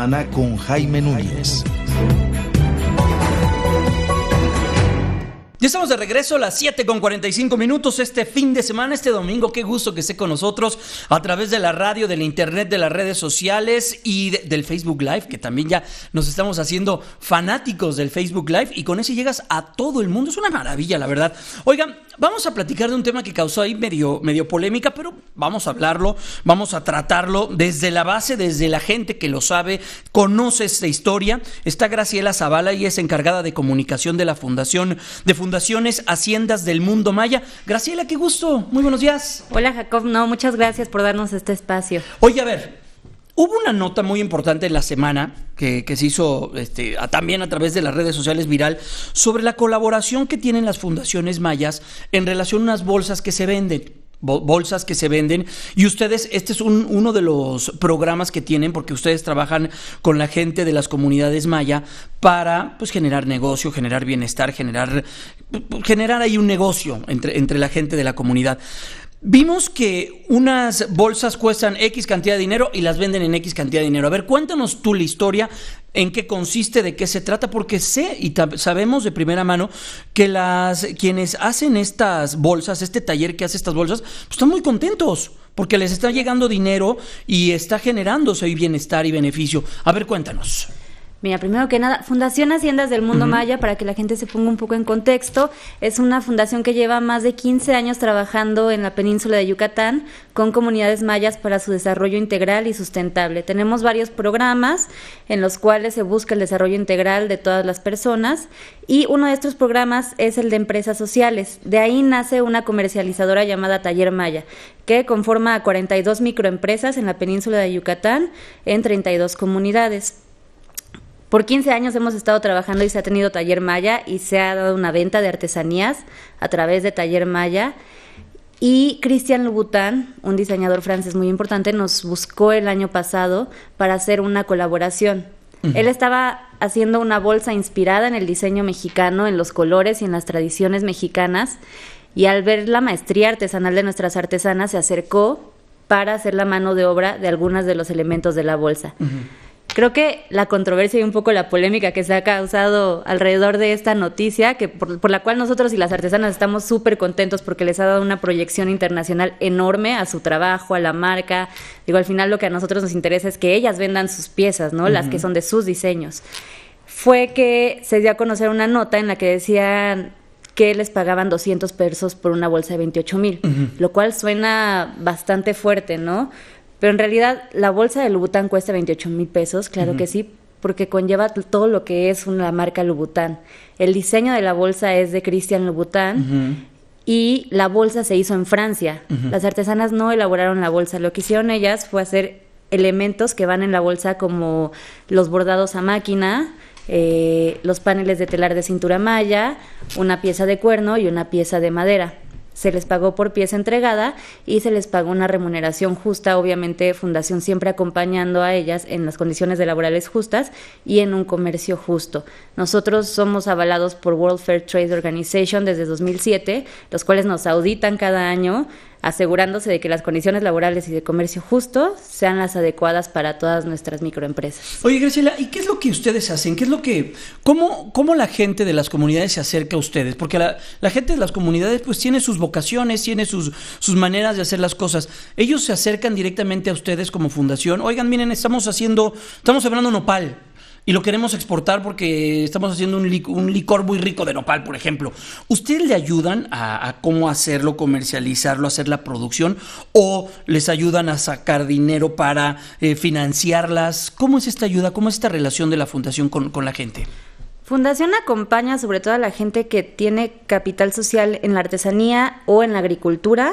semana con Jaime Núñez. Ya estamos de regreso a las 7 con 45 minutos este fin de semana, este domingo. Qué gusto que esté con nosotros a través de la radio, del internet, de las redes sociales y del Facebook Live, que también ya nos estamos haciendo fanáticos del Facebook Live y con ese llegas a todo el mundo. Es una maravilla, la verdad. Oigan, vamos a platicar de un tema que causó ahí medio, medio polémica, pero vamos a hablarlo, vamos a tratarlo desde la base, desde la gente que lo sabe, conoce esta historia. Está Graciela Zavala y es encargada de comunicación de la Fundación de Fundación fundaciones haciendas del mundo maya. Graciela, qué gusto. Muy buenos días. Hola, Jacob. No, muchas gracias por darnos este espacio. Oye, a ver, Hubo una nota muy importante en la semana que, se hizo este, también a través de las redes sociales viral sobre la colaboración que tienen las fundaciones mayas en relación a unas bolsas que se venden bolsas que se venden y ustedes, este es un, uno de los programas que tienen porque ustedes trabajan con la gente de las comunidades maya para pues generar negocio, generar bienestar, generar generar ahí un negocio entre, entre la gente de la comunidad. Vimos que unas bolsas cuestan X cantidad de dinero y las venden en X cantidad de dinero. A ver, cuéntanos tú la historia, en qué consiste, de qué se trata, porque sé y sabemos de primera mano que las quienes hacen estas bolsas, este taller que hace estas bolsas, pues, están muy contentos porque les está llegando dinero y está generándose bienestar y beneficio. A ver, cuéntanos. Mira, primero que nada, Fundación Haciendas del Mundo Maya, para que la gente se ponga un poco en contexto, es una fundación que lleva más de 15 años trabajando en la península de Yucatán con comunidades mayas para su desarrollo integral y sustentable. Tenemos varios programas en los cuales se busca el desarrollo integral de todas las personas y uno de estos programas es el de empresas sociales. De ahí nace una comercializadora llamada Taller Maya, que conforma a 42 microempresas en la península de Yucatán en 32 comunidades. Por 15 años hemos estado trabajando y se ha tenido Taller Maya y se ha dado una venta de artesanías a través de Taller Maya. Y Christian Louboutin, un diseñador francés muy importante, nos buscó el año pasado para hacer una colaboración. Él estaba haciendo una bolsa inspirada en el diseño mexicano, en los colores y en las tradiciones mexicanas. Y al ver la maestría artesanal de nuestras artesanas, se acercó para hacer la mano de obra de algunos de los elementos de la bolsa. Creo que la controversia y un poco la polémica que se ha causado alrededor de esta noticia, que por, la cual nosotros y las artesanas estamos súper contentos porque les ha dado una proyección internacional enorme a su trabajo, a la marca. Digo, al final lo que a nosotros nos interesa es que ellas vendan sus piezas, ¿no? Las que son de sus diseños. Fue que se dio a conocer una nota en la que decían que les pagaban 200 pesos por una bolsa de 28 mil, lo cual suena bastante fuerte, ¿no? Pero en realidad la bolsa de Lubután cuesta 28 mil pesos, claro que sí, porque conlleva todo lo que es una marca Lubután. El diseño de la bolsa es de Christian Lubután. Y la bolsa se hizo en Francia. Las artesanas no elaboraron la bolsa. Lo que hicieron ellas fue hacer elementos que van en la bolsa como los bordados a máquina, eh, los paneles de telar de cintura malla, una pieza de cuerno y una pieza de madera se les pagó por pieza entregada y se les pagó una remuneración justa, obviamente Fundación siempre acompañando a ellas en las condiciones de laborales justas y en un comercio justo. Nosotros somos avalados por World Fair Trade Organization desde 2007, los cuales nos auditan cada año asegurándose de que las condiciones laborales y de comercio justo sean las adecuadas para todas nuestras microempresas. Oye, Graciela, ¿y qué es lo que ustedes hacen? ¿Qué es lo que, cómo, cómo la gente de las comunidades se acerca a ustedes? Porque la, gente de las comunidades pues tiene sus vocaciones, tiene sus, sus maneras de hacer las cosas. Ellos se acercan directamente a ustedes como fundación. Oigan, miren, estamos haciendo, estamos hablando nopal y lo queremos exportar porque estamos haciendo un, licor, muy rico de nopal, por ejemplo. ¿Ustedes le ayudan a, cómo hacerlo, comercializarlo, hacer la producción o les ayudan a sacar dinero para eh, financiarlas? ¿Cómo es esta ayuda? ¿Cómo es esta relación de la fundación con, con la gente? Fundación acompaña sobre todo a la gente que tiene capital social en la artesanía o en la agricultura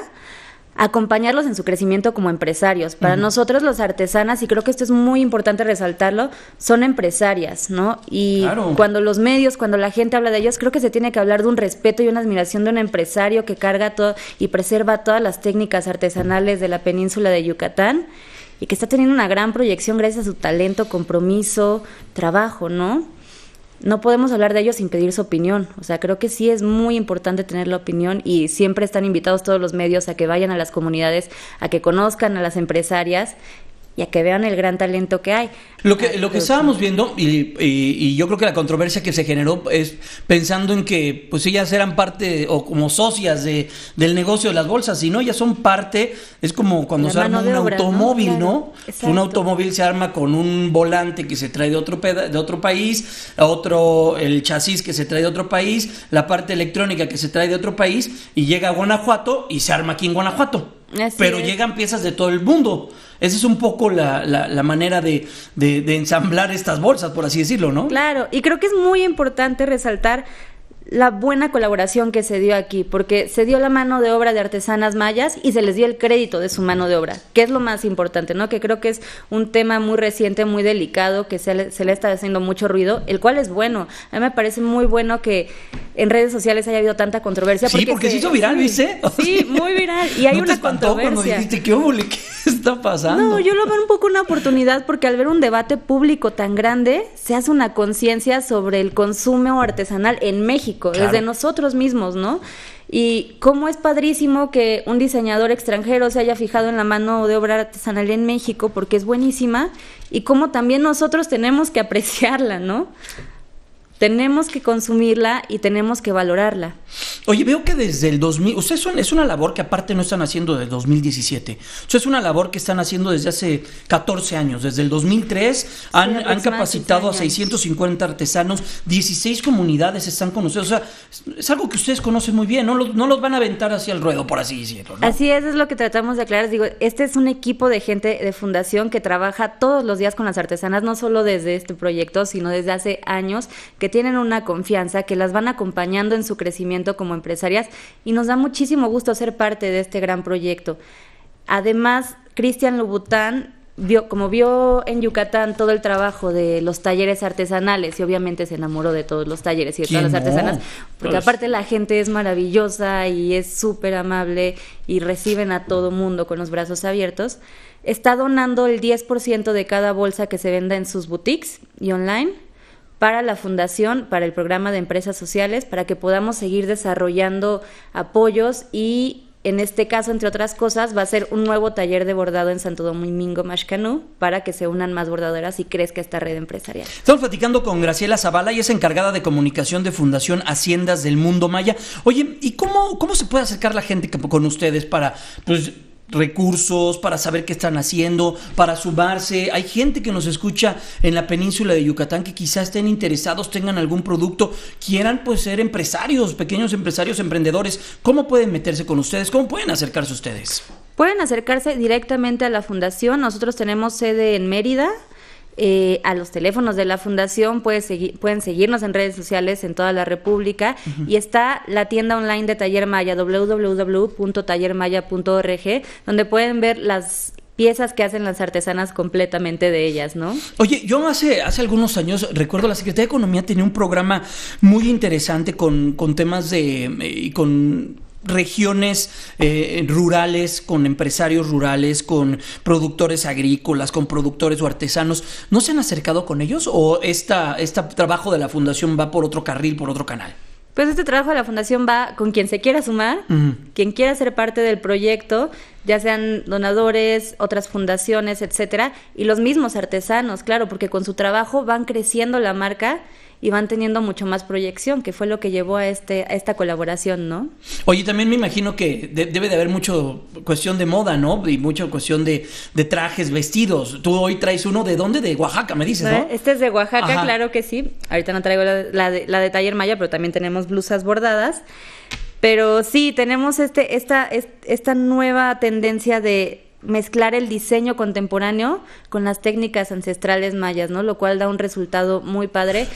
acompañarlos en su crecimiento como empresarios. Para nosotros los artesanas, y creo que esto es muy importante resaltarlo, son empresarias, ¿no? Y cuando los medios, cuando la gente habla de ellos, creo que se tiene que hablar de un respeto y una admiración de un empresario que carga todo y preserva todas las técnicas artesanales de la península de Yucatán y que está teniendo una gran proyección gracias a su talento, compromiso, trabajo, ¿no? no podemos hablar de ellos sin pedir su opinión. O sea, creo que sí es muy importante tener la opinión y siempre están invitados todos los medios a que vayan a las comunidades, a que conozcan a las empresarias y que vean el gran talento que hay. Lo que, ah, lo que estábamos viendo, y, yo creo que la controversia que se generó es pensando en que pues ellas eran parte o como socias de, del negocio de las bolsas, sino no, ellas son parte, es como cuando se arma un automóvil, ¿no? Un automóvil se arma con un volante que se trae de otro, de otro país, otro, el chasis que se trae de otro país, la parte electrónica que se trae de otro país, y llega a Guanajuato y se arma aquí en Guanajuato pero llegan piezas de todo el mundo. Esa es un poco la, la, manera de, de, de, ensamblar estas bolsas, por así decirlo, ¿no? Claro, y creo que es muy importante resaltar la buena colaboración que se dio aquí, porque se dio la mano de obra de artesanas mayas y se les dio el crédito de su mano de obra, que es lo más importante, ¿no? Que creo que es un tema muy reciente, muy delicado, que se le, está haciendo mucho ruido, el cual es bueno. A mí me parece muy bueno que en redes sociales haya habido tanta controversia. Sí, porque, se, hizo viral, ¿viste? Sí, muy viral. Y hay una controversia. Cuando dijiste, ¿qué está pasando? No, yo lo veo un poco una oportunidad porque al ver un debate público tan grande, se hace una conciencia sobre el consumo artesanal en México, desde nosotros mismos, ¿no? Y cómo es padrísimo que un diseñador extranjero se haya fijado en la mano de obra artesanal en México porque es buenísima y cómo también nosotros tenemos que apreciarla, ¿no? tenemos que consumirla y tenemos que valorarla. Oye, veo que desde el 2000, o sea, es una labor que aparte no están haciendo desde 2017, O sea, es una labor que están haciendo desde hace 14 años, desde el 2003 han, capacitado a 650 artesanos, 16 comunidades están con o sea, es algo que ustedes conocen muy bien, no, los, no los van a aventar hacia el ruedo, por así decirlo. Así es, es lo que tratamos de aclarar, digo, este es un equipo de gente de fundación que trabaja todos los días con las artesanas, no solo desde este proyecto, sino desde hace años, que tienen una confianza, que las van acompañando en su crecimiento como empresarias y nos da muchísimo gusto ser parte de este gran proyecto. Además, Cristian Lubután vio, como vio en Yucatán todo el trabajo de los talleres artesanales y obviamente se enamoró de todos los talleres y de todas las artesanas, porque pues aparte la gente es maravillosa y es súper amable y reciben a todo mundo con los brazos abiertos, está donando el 10% de cada bolsa que se venda en sus boutiques y online para la Fundación, para el programa de empresas sociales, para que podamos seguir desarrollando apoyos y en este caso, entre otras cosas, va a ser un nuevo taller de bordado en Santo Domingo Mashcanú para que se unan más bordadoras y crezca esta red empresarial. Estamos platicando con Graciela Zavala y es encargada de comunicación de Fundación Haciendas del Mundo Maya. Oye, ¿y cómo, cómo se puede acercar la gente con ustedes para pues, recursos, para saber qué están haciendo, para sumarse. Hay gente que nos escucha en la península de Yucatán que quizás estén interesados, tengan algún producto, quieran pues ser empresarios, pequeños empresarios, emprendedores. ¿Cómo pueden meterse con ustedes? ¿Cómo pueden acercarse ustedes? Pueden acercarse directamente a la fundación. Nosotros tenemos sede en Mérida, eh, a los teléfonos de la fundación, pueden, pueden seguirnos en redes sociales en toda la República y está la tienda online de Taller Maya, www.tallermaya.org, donde pueden ver las piezas que hacen las artesanas completamente de ellas, ¿no? Oye, yo hace, hace algunos años, recuerdo, la Secretaría de Economía tenía un programa muy interesante con, con temas de... Eh, y con regiones eh, rurales, con empresarios rurales, con productores agrícolas, con productores o artesanos, ¿no se han acercado con ellos o esta, este trabajo de la fundación va por otro carril, por otro canal? Pues este trabajo de la fundación va con quien se quiera sumar, quien quiera ser parte del proyecto, ya sean donadores, otras fundaciones, etcétera, y los mismos artesanos, claro, porque con su trabajo van creciendo la marca y van teniendo mucho más proyección, que fue lo que llevó a, este, a esta colaboración, ¿no? Oye, también me imagino que debe de haber mucho cuestión de moda, ¿no? Y mucha cuestión de, trajes, vestidos. Tú hoy traes uno de dónde? De Oaxaca, me dices, ¿no? Este es de Oaxaca, claro que sí. Ahorita no traigo la, la, de, taller maya, pero también tenemos blusas bordadas. Pero sí, tenemos este, esta, esta nueva tendencia de mezclar el diseño contemporáneo con las técnicas ancestrales mayas, ¿no? Lo cual da un resultado muy padre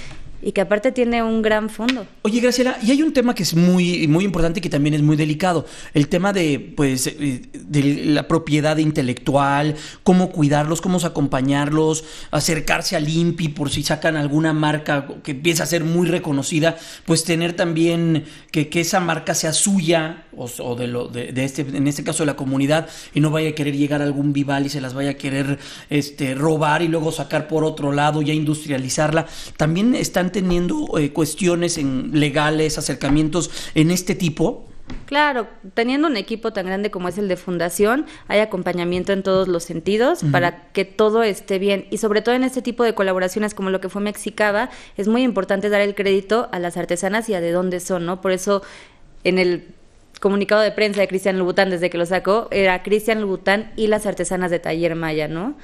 y que aparte tiene un gran fondo. Oye, Graciela, y hay un tema que es muy, muy importante y que también es muy delicado, el tema de, pues, eh, de la propiedad intelectual, cómo cuidarlos, cómo acompañarlos, acercarse al INPI por si sacan alguna marca que empieza a ser muy reconocida, pues tener también que, esa marca sea suya o, de, lo, de, este, en este caso de la comunidad y no vaya a querer llegar a algún vival y se las vaya a querer este, robar y luego sacar por otro lado, ya industrializarla. También están teniendo eh, cuestiones en legales, acercamientos en este tipo? Claro, teniendo un equipo tan grande como es el de fundación, hay acompañamiento en todos los sentidos para que todo esté bien. Y sobre todo en este tipo de colaboraciones como lo que fue Mexicaba, es muy importante dar el crédito a las artesanas y a de dónde son, ¿no? Por eso en el comunicado de prensa de Cristian Lubután desde que lo sacó, era Cristian Lubután y las artesanas de Taller Maya, ¿no?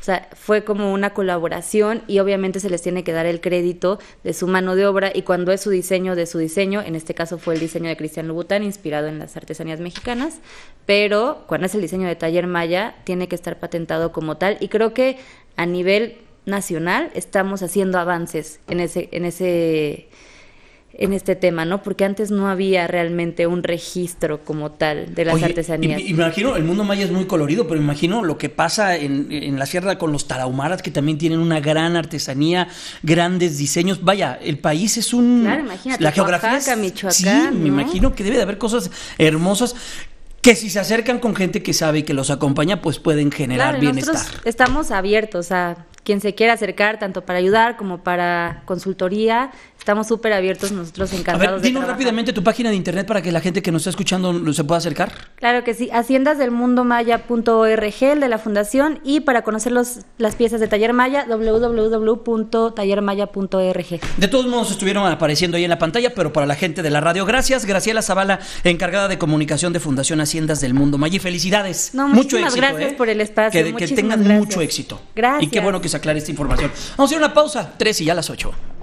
O sea, fue como una colaboración y obviamente se les tiene que dar el crédito de su mano de obra y cuando es su diseño, de su diseño, en este caso fue el diseño de Cristian Lubután, inspirado en las artesanías mexicanas, pero cuando es el diseño de Taller Maya tiene que estar patentado como tal y creo que a nivel nacional estamos haciendo avances en ese en ese en este tema, ¿no? Porque antes no había realmente un registro como tal de las artesanías. Imagino, el mundo maya es muy colorido, pero imagino lo que pasa en, en, la sierra con los tarahumaras, que también tienen una gran artesanía, grandes diseños. Vaya, el país es un... Claro, La geografía me imagino que debe de haber cosas hermosas que si se acercan con gente que sabe y que los acompaña, pues pueden generar bienestar. Estamos abiertos a quien se quiera acercar, tanto para ayudar como para consultoría, estamos súper abiertos, nosotros encantados. A ver, dinos rápidamente tu página de internet para que la gente que nos está escuchando se pueda acercar. Claro que sí, haciendasdelmundomaya.org, el de la fundación, y para conocer los, las piezas de Taller Maya, www.tallermaya.org. De todos modos estuvieron apareciendo ahí en la pantalla, pero para la gente de la radio, gracias. Graciela Zavala, encargada de comunicación de Fundación Haciendas del Mundo Maya. Y felicidades. No, mucho gracias ¿eh? por el espacio. Que, que tengan mucho éxito. Gracias. Y qué bueno que aclara esta información. Vamos a ir una pausa, 3 y ya a las 8.